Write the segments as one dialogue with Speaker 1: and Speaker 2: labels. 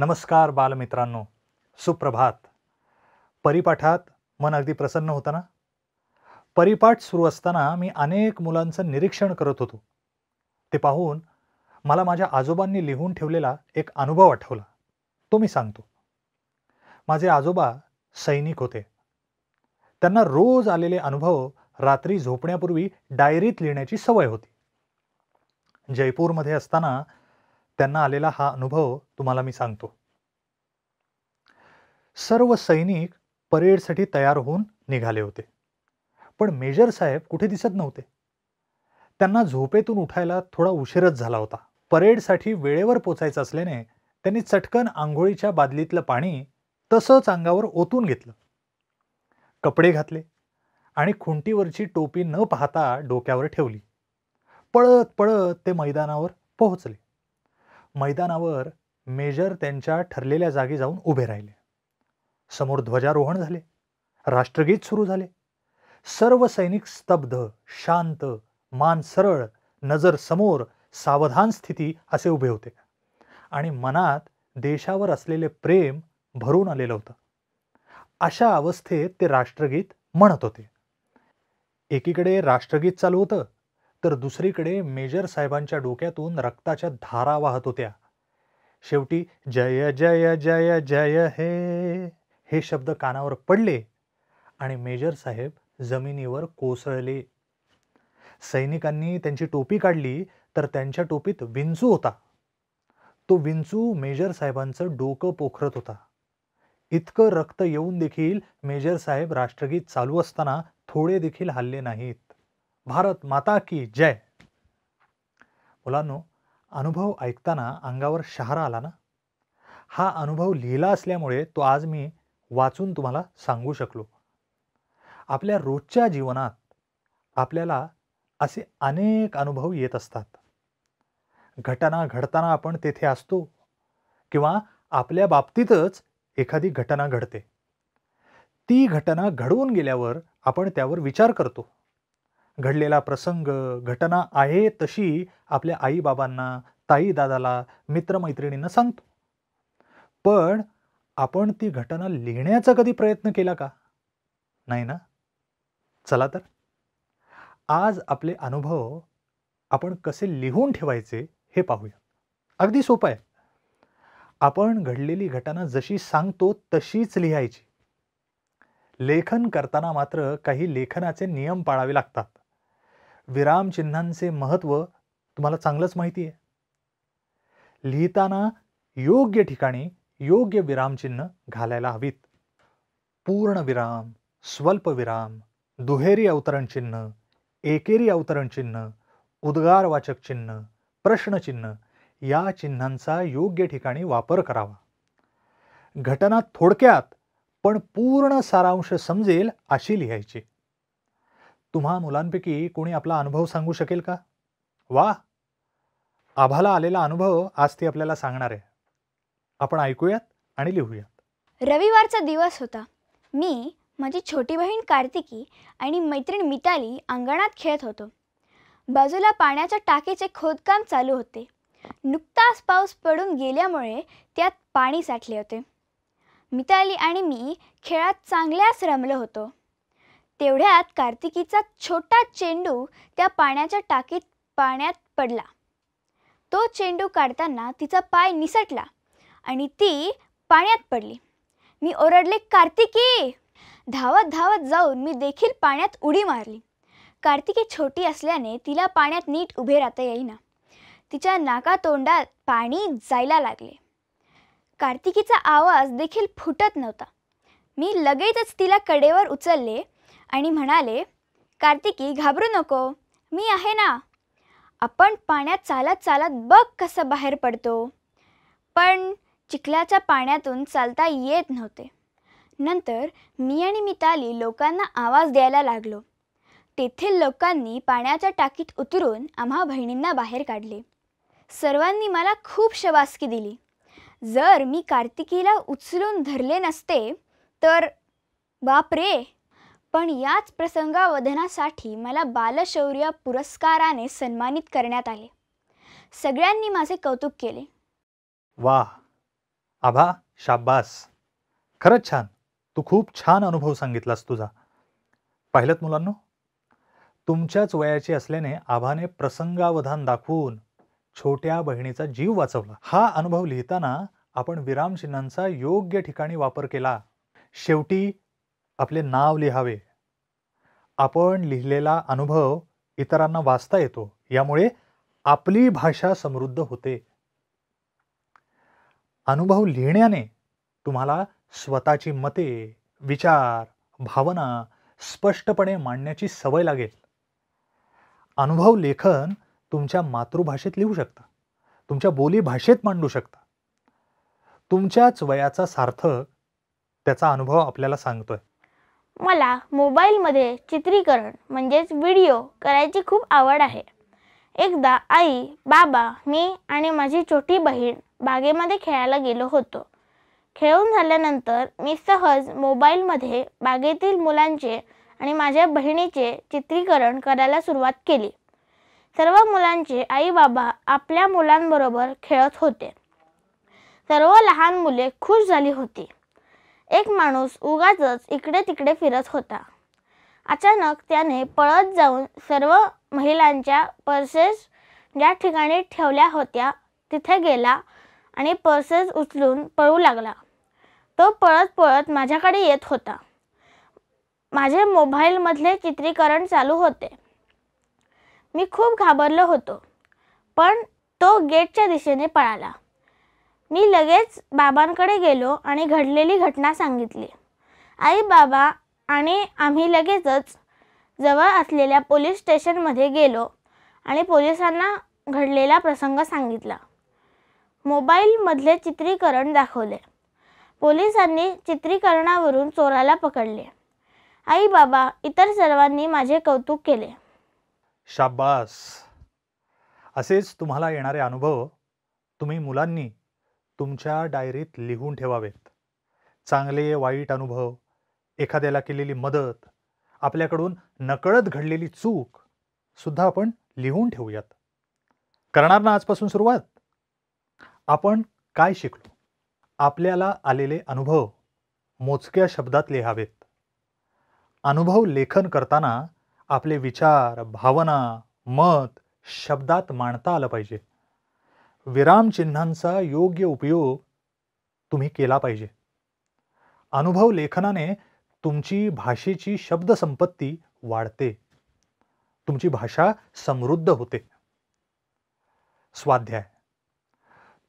Speaker 1: नमस्कार बालमित्रांनो सुप्रभात परिपाठात मन अगदी प्रसन्न होतं ना परिपाठ सुरू असताना मी अनेक मुलांचं निरीक्षण करत होतो ते पाहून मला माझ्या आजोबांनी लिहून ठेवलेला एक अनुभव आठवला तो मी सांगतो माझे आजोबा सैनिक होते त्यांना रोज आलेले अनुभव रात्री झोपण्यापूर्वी डायरीत लिहिण्याची सवय होती जयपूरमध्ये असताना त्यांना आलेला हा अनुभव तुम्हाला मी सांगतो सर्व सैनिक परेडसाठी तयार होऊन निघाले होते पण मेजर साहेब कुठे दिसत नव्हते त्यांना झोपेतून उठायला थोडा उशीरच झाला होता परेडसाठी वेळेवर पोचायचं असल्याने त्यांनी चटकन आंघोळीच्या बादलीतलं पाणी तसंच अंगावर ओतून घेतलं कपडे घातले आणि खुंटीवरची टोपी न पाहता डोक्यावर ठेवली पळत पळत ते मैदानावर पोहोचले मैदानावर मेजर त्यांच्या ठरलेल्या जागी जाऊन उभे राहिले समोर ध्वजारोहण झाले राष्ट्रगीत सुरू झाले सर्व सैनिक स्तब्ध शांत मान सरळ नजर समोर सावधान स्थिती असे उभे होते आणि मनात देशावर असलेले प्रेम भरून आलेलं होतं अशा अवस्थेत ते राष्ट्रगीत म्हणत होते एकीकडे राष्ट्रगीत चालू होतं तर दुसरीकडे मेजर साहेबांच्या डोक्यातून रक्ताच्या धारा वाहत होत्या शेवटी जय जय जय जय हे हे शब्द कानावर पडले आणि मेजर साहेब जमिनीवर कोसळले सैनिकांनी त्यांची टोपी काढली तर त्यांच्या टोपीत विंचू होता तो विंचू मेजर साहेबांचं डोकं पोखरत होता इतकं रक्त येऊन देखील मेजर साहेब राष्ट्रगीत चालू असताना थोडे देखील हल्ले नाहीत भारत माता की जय मुलांनो अनुभव ऐकताना अंगावर शहारा आला ना हा अनुभव लिहिला असल्यामुळे तो आज मी वाचून तुम्हाला सांगू शकलो आपल्या रोजच्या जीवनात आपल्याला असे अनेक अनुभव येत असतात घटना घडताना आपण तेथे असतो किंवा आपल्या बाबतीतच एखादी घटना घडते ती घटना घडवून गेल्यावर आपण त्यावर विचार करतो घडलेला प्रसंग घटना आहे तशी आपल्या आईबाबांना दादाला मित्रमैत्रिणींना सांगतो पण आपण ती घटना लिहिण्याचा कधी प्रयत्न केला का नाही ना चला तर आज आपले अनुभव आपण कसे लिहून ठेवायचे हे पाहूया अगदी सोपं आहे आपण घडलेली घटना जशी सांगतो तशीच लिहायची लेखन करताना मात्र काही लेखनाचे नियम पाळावे लागतात विरामचिन्हांचे महत्त्व तुम्हाला चांगलंच माहिती आहे लिहिताना योग्य ठिकाणी योग्य विरामचिन्ह घालायला हवीत पूर्णविराम स्वल्पविराम दुहेरी अवतरण चिन्ह एकेरी अवतरण चिन्ह उद्गारवाचक चिन्ह प्रश्नचिन्ह या चिन्हांचा योग्य ठिकाणी वापर करावा घटना थोडक्यात पण पूर्ण सारांश समजेल अशी लिहायची तुम्हा मुलांपैकी कोणी आपला अनुभव सांगू शकेल का वा आभाला आलेला अनुभव आज ती आपल्याला सांगणार आहे आपण ऐकूयात आणि लिहूयात
Speaker 2: रविवारचा दिवस होता मी माझी छोटी बहीण कार्तिकी आणि मैत्रीण मिताली अंगणात खेळत होतो बाजूला पाण्याच्या टाकीचे खोदकाम चालू होते नुकताच पाऊस पडून गेल्यामुळे त्यात पाणी साठले होते मिताली आणि मी खेळात चांगल्याच रमलो होतो तेवढ्यात कार्तिकीचा छोटा चेंडू त्या पाण्याच्या टाकीत पाण्यात पडला तो चेंडू काढताना तिचा पाय निसटला आणि ती पाण्यात पडली मी ओरडले कार्तिकी धावत धावत जाऊन मी देखील पाण्यात उडी मारली कार्तिकी छोटी असल्याने तिला पाण्यात नीट उभे राहता येईना तिच्या नाकातोंडात पाणी जायला लागले कार्तिकीचा आवाज देखील फुटत नव्हता मी लगेचच तिला कडेवर उचलले आणि म्हणाले कार्तिकी घाबरू नको मी आहे ना आपण पाण्यात चालत चालत बघ कसं बाहेर पडतो पण चिखल्याच्या पाण्यातून चालता येत नव्हते नंतर मी आणि मिताली लोकांना आवाज द्यायला लागलो तेथील लोकांनी पाण्याच्या टाकीत उतरून आम्हा बहिणींना बाहेर काढले सर्वांनी मला खूप शवासकी दिली जर मी कार्तिकीला उचलून धरले नसते तर बाप रे पण याच प्रसंगावधनासाठी मला बालशौर्य पुरस्काराने सन्मानित करण्यात आले सगळ्यांनी माझे कौतुक केले
Speaker 1: वा आभा शाबास खरंच छान तू खूप छान अनुभव सांगितलास तुझा पाहिलं मुलांनो तुमच्याच वयाची असल्याने आभाने प्रसंगावधान दाखवून छोट्या बहिणीचा जीव वाचवला हा अनुभव लिहिताना आपण विरामचिन्हांचा योग्य ठिकाणी वापर केला शेवटी आपले नाव लिहावे आपण लिहिलेला अनुभव इतरांना वाचता येतो यामुळे आपली भाषा समृद्ध होते अनुभव लिहिण्याने तुम्हाला स्वतःची मते विचार भावना स्पष्टपणे मांडण्याची सवय लागेल अनुभव लेखन तुमच्या मातृभाषेत लिहू शकता तुमच्या बोलीभाषेत मांडू शकता तुमच्याच वयाचा सार्थक त्याचा अनुभव आपल्याला सांगतोय
Speaker 3: मला मोबाईलमध्ये चित्रीकरण म्हणजेच व्हिडिओ करायची खूप आवड आहे एकदा आई बाबा मी आणि माझी छोटी बहीण बागेमध्ये खेळायला गेलो होतो खेळून झाल्यानंतर मी सहज मोबाईलमध्ये बागेतील मुलांचे आणि माझ्या बहिणीचे चित्रीकरण करायला सुरुवात केली सर्व मुलांचे आई बाबा आपल्या मुलांबरोबर खेळत होते सर्व लहान मुले खुश झाली होती एक माणूस उगाचच इकडे तिकडे फिरत होता अचानक त्याने पळत जाऊन सर्व महिलांच्या पर्सेस ज्या ठिकाणी ठेवल्या होत्या तिथे गेला आणि पर्सेस उचलून पळू लागला तो पळत पळत माझ्याकडे येत होता माझे मोबाईलमधले चित्रीकरण चालू होते मी खूप घाबरलो होतो पण तो गेटच्या दिशेने पळाला मी लगेच बाबांकडे गेलो आणि घडलेली घटना सांगितली आई बाबा आणि आम्ही लगेचच जवळ असलेल्या पोलीस स्टेशनमध्ये गेलो आणि पोलिसांना घडलेला प्रसंग सांगितला मोबाईलमधले चित्रीकरण दाखवले पोलिसांनी चित्रीकरणावरून चोराला पकडले आई बाबा इतर सर्वांनी माझे कौतुक केले
Speaker 1: शाबास असेच तुम्हाला येणारे अनुभव तुम्ही मुलांनी तुमच्या डायरीत लिहून ठेवावेत चांगले वाईट अनुभव एखाद्याला केलेली मदत आपल्याकडून नकळत घडलेली चूक सुद्धा आपण लिहून ठेवूयात करणार ना आजपासून सुरुवात आपण काय शिकलो आपल्याला आलेले अनुभव मोजक्या शब्दात लिहावेत अनुभव लेखन करताना आपले विचार भावना मत शब्दात मांडता आलं पाहिजे विरामचिन्हांचा योग्य उपयोग तुम्ही केला पाहिजे अनुभव लेखनाने तुमची भाषेची शब्दसंपत्ती वाढते तुमची भाषा समृद्ध होते स्वाध्याय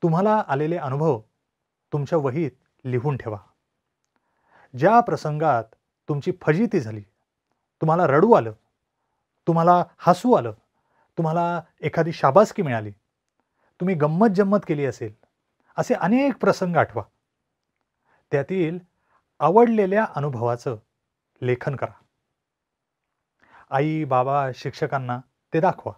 Speaker 1: तुम्हाला आलेले अनुभव तुमच्या वहीत लिहून ठेवा ज्या प्रसंगात तुमची फजिती झाली तुम्हाला रडू आलं तुम्हाला हसू आलं तुम्हाला एखादी शाबासकी मिळाली तुम्ही गंमत जम्मत केली असेल असे अनेक प्रसंग आठवा त्यातील आवडलेल्या अनुभवाचं लेखन करा आई बाबा शिक्षकांना ते दाखवा